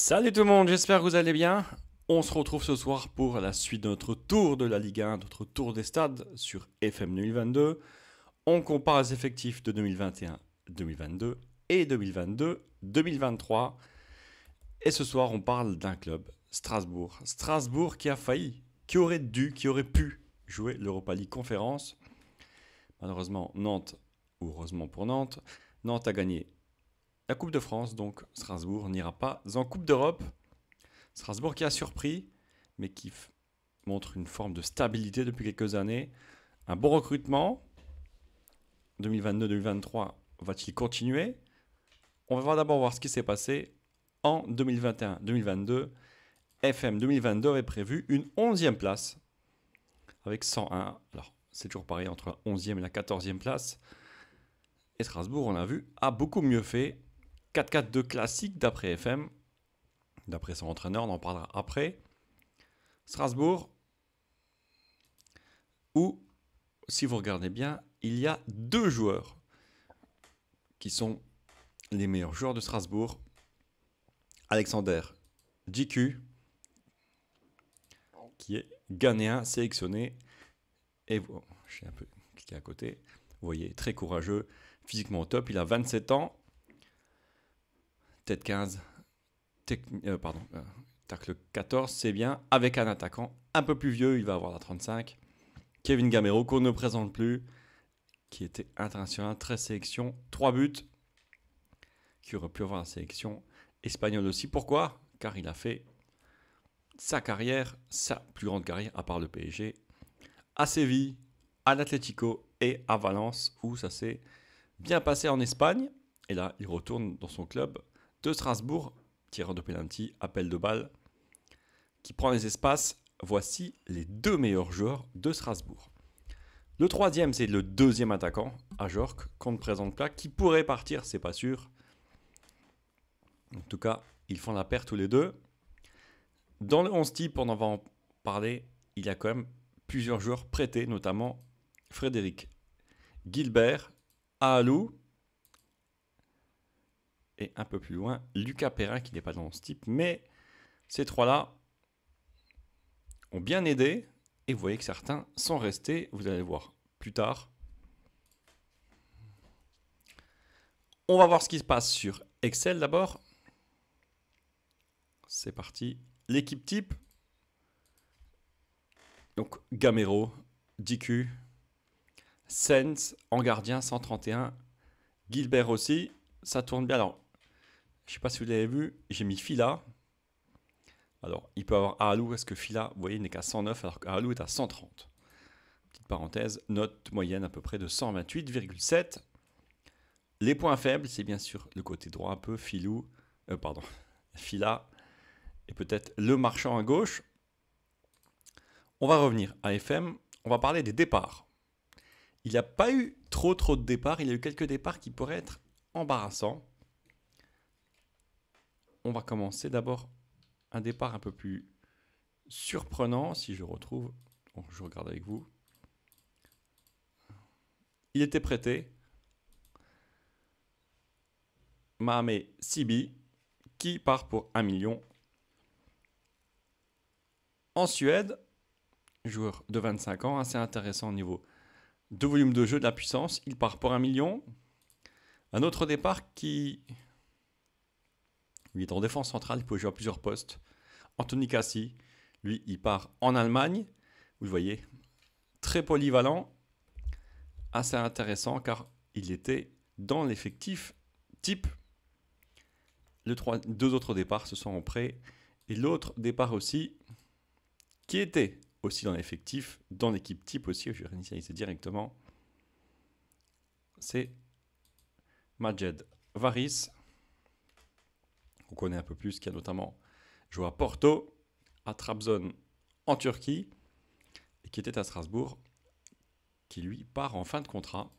Salut tout le monde, j'espère que vous allez bien. On se retrouve ce soir pour la suite de notre tour de la Ligue 1, notre tour des stades sur FM 2022. On compare les effectifs de 2021, 2022 et 2022, 2023. Et ce soir, on parle d'un club, Strasbourg. Strasbourg qui a failli, qui aurait dû, qui aurait pu jouer l'Europa League Conférence. Malheureusement, Nantes, heureusement pour Nantes, Nantes a gagné la Coupe de France, donc Strasbourg n'ira pas en Coupe d'Europe. Strasbourg qui a surpris, mais qui montre une forme de stabilité depuis quelques années. Un bon recrutement. 2022-2023 va-t-il continuer On va d'abord voir ce qui s'est passé en 2021-2022. FM 2022 avait prévu une 11e place avec 101. Alors, c'est toujours pareil entre la 11e et la 14e place. Et Strasbourg, on l'a vu, a beaucoup mieux fait 4-4-2 classique d'après FM, d'après son entraîneur, on en parlera après. Strasbourg, où, si vous regardez bien, il y a deux joueurs qui sont les meilleurs joueurs de Strasbourg. Alexander JQ, qui est ghanéen sélectionné. Et bon, oh, j'ai un peu cliquer à côté. Vous voyez, très courageux, physiquement au top. Il a 27 ans. 15, euh, pardon, euh, tacle 14, c'est bien. Avec un attaquant un peu plus vieux, il va avoir la 35. Kevin Gamero, qu'on ne présente plus, qui était international, 13 sélections, 3 buts, qui aurait pu avoir la sélection espagnole aussi. Pourquoi Car il a fait sa carrière, sa plus grande carrière, à part le PSG, à Séville, à l'Atlético et à Valence, où ça s'est bien passé en Espagne. Et là, il retourne dans son club de Strasbourg, tireur de penalty, appel de balle, qui prend les espaces. Voici les deux meilleurs joueurs de Strasbourg. Le troisième, c'est le deuxième attaquant, Ajorc, qu'on ne présente plaque qui pourrait partir, c'est pas sûr. En tout cas, ils font la paire tous les deux. Dans le 11 type, on en va en parler, il y a quand même plusieurs joueurs prêtés, notamment Frédéric Gilbert, Aalou et un peu plus loin, Lucas Perrin qui n'est pas dans ce type. Mais ces trois-là ont bien aidé et vous voyez que certains sont restés. Vous allez voir plus tard. On va voir ce qui se passe sur Excel d'abord. C'est parti. L'équipe type. Donc Gamero, DQ, sense en gardien 131, Gilbert aussi. Ça tourne bien. Alors je ne sais pas si vous l'avez vu, j'ai mis Fila. Alors, il peut avoir Aalou parce que Fila, vous voyez, n'est qu'à 109 alors qu'Aalou est à 130. Petite parenthèse, note moyenne à peu près de 128,7. Les points faibles, c'est bien sûr le côté droit un peu, Filou, euh, pardon, Fila, et peut-être le marchand à gauche. On va revenir à FM, on va parler des départs. Il n'y a pas eu trop trop de départs, il y a eu quelques départs qui pourraient être embarrassants on va commencer d'abord un départ un peu plus surprenant, si je retrouve, je regarde avec vous. Il était prêté, Mahamé Sibi, qui part pour 1 million. En Suède, joueur de 25 ans, assez intéressant au niveau de volume de jeu, de la puissance, il part pour 1 million. Un autre départ qui il est en défense centrale, il peut jouer à plusieurs postes. Anthony Cassi, lui, il part en Allemagne. Vous le voyez, très polyvalent, assez intéressant car il était dans l'effectif type. Le trois, deux autres départs se sont en prêt et l'autre départ aussi qui était aussi dans l'effectif, dans l'équipe type aussi, je vais réinitialiser directement, c'est Majed Varis on connaît un peu plus, qui a notamment joué à Porto, à Trabzon en Turquie, et qui était à Strasbourg, qui lui part en fin de contrat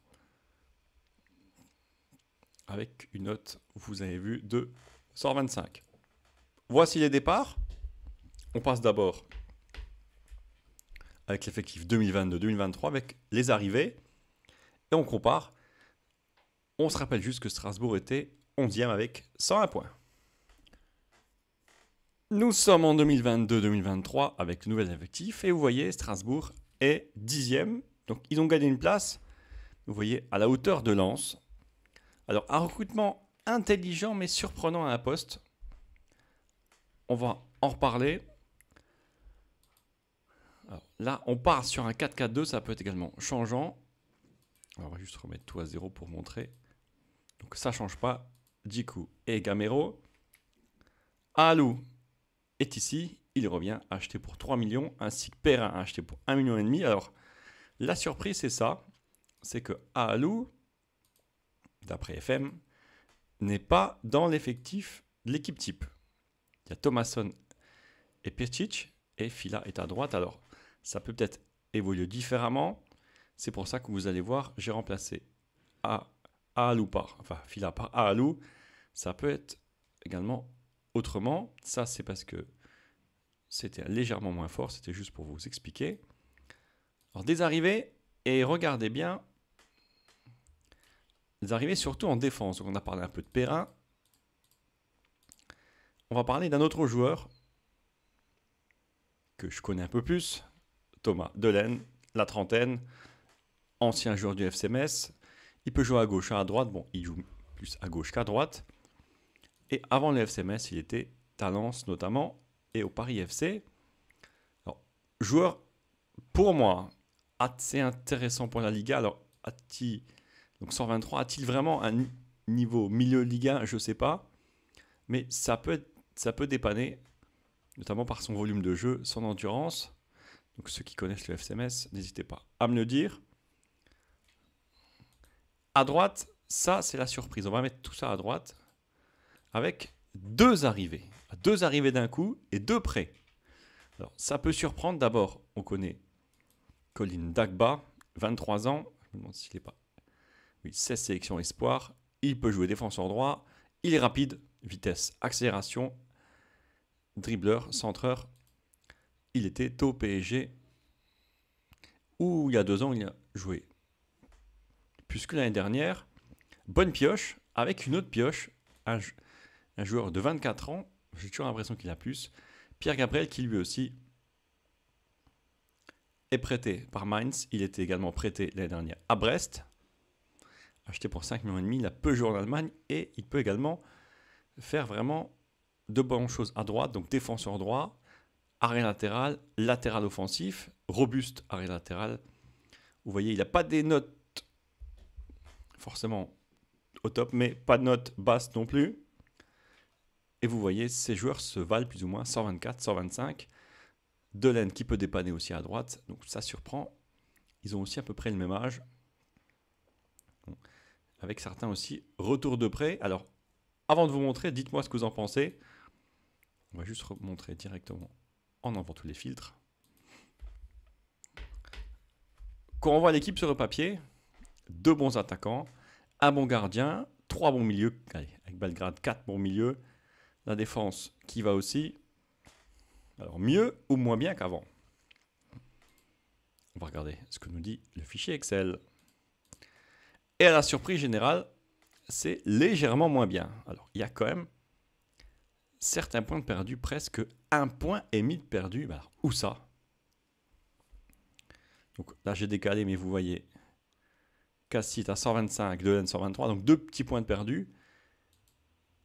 avec une note, vous avez vu, de 125. Voici les départs. On passe d'abord avec l'effectif 2022-2023, avec les arrivées, et on compare. On se rappelle juste que Strasbourg était 11e avec 101 points. Nous sommes en 2022-2023 avec le nouvel effectif et vous voyez, Strasbourg est dixième. Donc ils ont gagné une place, vous voyez, à la hauteur de Lens. Alors un recrutement intelligent mais surprenant à un poste. On va en reparler. là, on part sur un 4-4-2, ça peut être également changeant. on va juste remettre tout à zéro pour montrer. Donc ça ne change pas. coup. et Gamero. Alou et ici. Il revient acheté pour 3 millions, ainsi que Perrin acheté pour 1,5 million et demi. Alors, la surprise, c'est ça. C'est que Aalou, d'après FM, n'est pas dans l'effectif de l'équipe type. Il y a Thomasson et Pircic, et Fila est à droite. Alors, ça peut peut-être évoluer différemment. C'est pour ça que vous allez voir, j'ai remplacé Ahalou par, enfin, Fila par Ahalou. Ça peut être également Autrement, ça c'est parce que c'était légèrement moins fort, c'était juste pour vous expliquer. Alors des arrivées, et regardez bien, des arrivées surtout en défense. Donc on a parlé un peu de Perrin. On va parler d'un autre joueur que je connais un peu plus, Thomas Delaine, la trentaine, ancien joueur du FCMS. Il peut jouer à gauche, à droite. Bon, il joue plus à gauche qu'à droite. Et avant le FCMS, il était à Lens notamment et au Paris FC. Alors, joueur, pour moi, assez intéressant pour la Liga. Alors, a-t-il, donc 123, a-t-il vraiment un niveau milieu Liga Je ne sais pas. Mais ça peut, ça peut dépanner, notamment par son volume de jeu, son endurance. Donc ceux qui connaissent le FCMS, n'hésitez pas à me le dire. À droite, ça c'est la surprise. On va mettre tout ça à droite avec deux arrivées, deux arrivées d'un coup et deux prêts. Alors, ça peut surprendre d'abord, on connaît Colin Dagba, 23 ans, je me demande s'il n'est pas. Oui, 16 sélections espoir, il peut jouer défenseur droit, il est rapide, vitesse, accélération, dribbleur, centreur. Il était au PSG où il y a deux ans il a joué. Puisque l'année dernière, bonne pioche avec une autre pioche, un joueur de 24 ans, j'ai toujours l'impression qu'il a plus, Pierre Gabriel qui lui aussi est prêté par Mainz, il était également prêté l'année dernière à Brest, acheté pour 5 millions et demi, il a peu joué en Allemagne et il peut également faire vraiment de bonnes choses à droite, donc défenseur droit, arrêt latéral, latéral offensif, robuste arrêt latéral. Vous voyez, il n'a pas des notes forcément au top, mais pas de notes basses non plus. Et vous voyez, ces joueurs se valent plus ou moins 124, 125. Delaine qui peut dépanner aussi à droite, donc ça surprend. Ils ont aussi à peu près le même âge. Avec certains aussi. Retour de près. Alors, avant de vous montrer, dites-moi ce que vous en pensez. On va juste montrer directement en avant tous les filtres. Quand on voit l'équipe sur le papier, deux bons attaquants, un bon gardien, trois bons milieux, allez, avec Belgrade, quatre bons milieux, la défense qui va aussi. Alors mieux ou moins bien qu'avant On va regarder ce que nous dit le fichier Excel. Et à la surprise générale, c'est légèrement moins bien. Alors il y a quand même certains points de perdu, presque un point et de perdu. Bah, où ça Donc là j'ai décalé, mais vous voyez, Cassit à 125, vingt 123, donc deux petits points de perdus.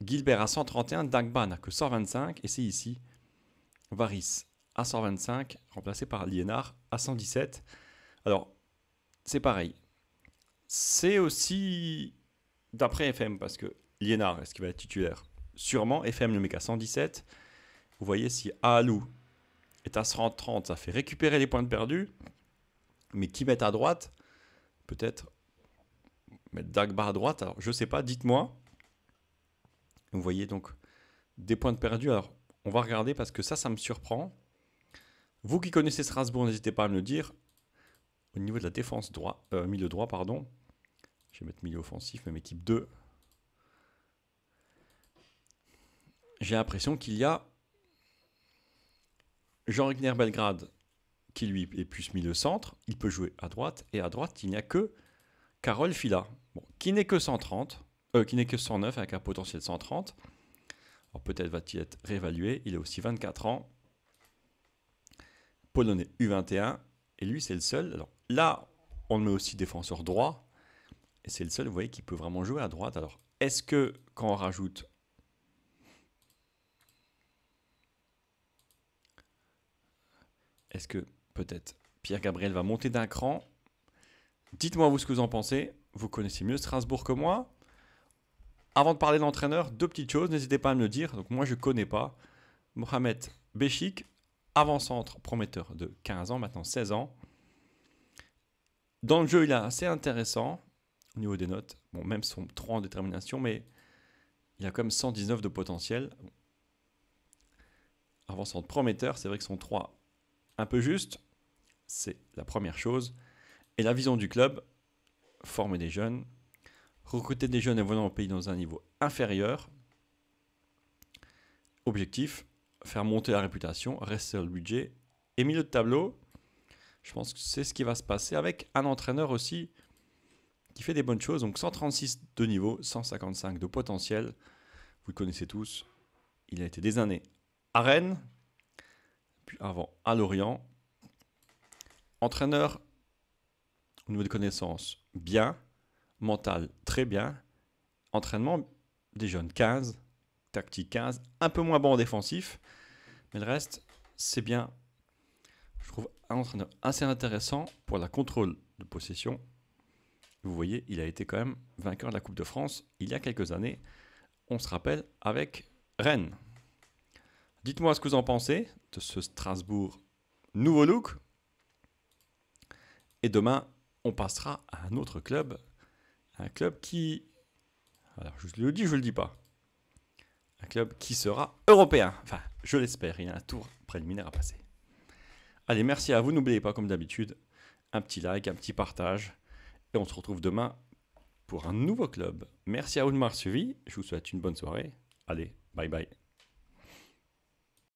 Gilbert à 131, Dagba n'a que 125, et c'est ici Varis à 125, remplacé par Lienard à 117. Alors, c'est pareil. C'est aussi d'après FM, parce que Lienard est-ce qu'il va être titulaire Sûrement, FM ne met qu'à 117. Vous voyez, si Alou est à 130, ça fait récupérer les points de Mais qui met à droite Peut-être mettre Dagba à droite. Alors, je sais pas, dites-moi vous voyez donc des points de perdu. Alors on va regarder parce que ça, ça me surprend. Vous qui connaissez Strasbourg, n'hésitez pas à me le dire. Au niveau de la défense droit, euh, milieu droit, pardon. Je vais mettre milieu offensif, même équipe 2. J'ai l'impression qu'il y a Jean-Rigner Belgrade qui lui est plus milieu centre. Il peut jouer à droite et à droite, il n'y a que Carole Fila, qui n'est que 130. Euh, qui n'est que 109 avec un potentiel 130. Alors peut-être va-t-il être réévalué. Il a aussi 24 ans. Polonais U21. Et lui, c'est le seul. Alors là, on le met aussi défenseur droit. Et c'est le seul, vous voyez, qui peut vraiment jouer à droite. Alors, est-ce que quand on rajoute Est-ce que peut-être Pierre Gabriel va monter d'un cran Dites-moi vous ce que vous en pensez. Vous connaissez mieux Strasbourg que moi. Avant de parler de deux petites choses, n'hésitez pas à me le dire. Donc moi je ne connais pas. Mohamed Béchik, avant-centre prometteur de 15 ans, maintenant 16 ans. Dans le jeu, il est assez intéressant au niveau des notes. Bon, même son 3 en détermination, mais il a quand même 119 de potentiel. Avant-centre prometteur, c'est vrai que son 3 un peu juste, c'est la première chose. Et la vision du club, former des jeunes, recruter des jeunes et venant au pays dans un niveau inférieur. Objectif, faire monter la réputation, rester sur le budget. Et milieu de tableau, je pense que c'est ce qui va se passer avec un entraîneur aussi qui fait des bonnes choses. Donc 136 de niveau, 155 de potentiel. Vous le connaissez tous. Il a été des années à Rennes, puis avant à Lorient. Entraîneur au niveau de connaissances, bien mental, très bien. Entraînement des jeunes, 15, tactique 15, un peu moins bon en défensif, mais le reste, c'est bien. Je trouve un entraîneur assez intéressant pour la contrôle de possession. Vous voyez, il a été quand même vainqueur de la Coupe de France il y a quelques années. On se rappelle avec Rennes. Dites-moi ce que vous en pensez de ce Strasbourg nouveau look. Et demain, on passera à un autre club un club qui... Alors, je le dis, je le dis pas. Un club qui sera européen. Enfin, je l'espère, il y a un tour préliminaire à passer. Allez, merci à vous. N'oubliez pas, comme d'habitude, un petit like, un petit partage. Et on se retrouve demain pour un nouveau club. Merci à vous de m'avoir suivi. Je vous souhaite une bonne soirée. Allez, bye bye.